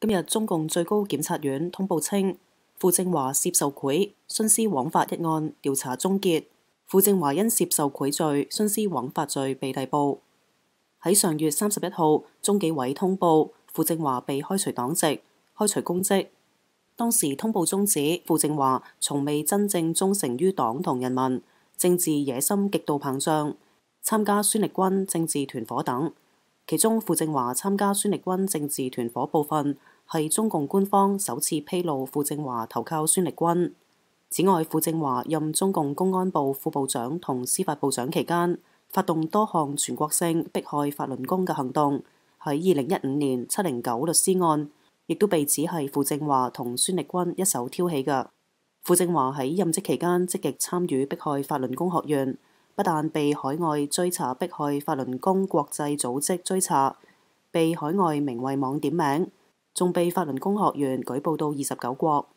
今日中共最高检察院通报称，傅政华涉受贿、徇私枉法一案调查终结，傅政华因涉受贿罪、徇私枉法罪被逮捕。喺上月三十一号，中纪委通报傅政华被开除党籍、开除公职。当时通报中指傅政华从未真正忠诚于党同人民，政治野心极度膨胀，参加孙力军政治团伙等。其中傅政华参加孙力军政治团伙部分。係中共官方首次披露傅政華投靠孫力軍。此外，傅政華任中共公安部副部長同司法部長期間，發動多項全國性迫害法輪功嘅行動。喺二零一五年七零九律師案，亦都被指係傅政華同孫力軍一手挑起嘅。傅政華喺任職期間積極參與迫害法輪功學院，不但被海外追查迫害法輪功國際組織追查，被海外名為網點名。仲被法轮功學院舉報到二十九國。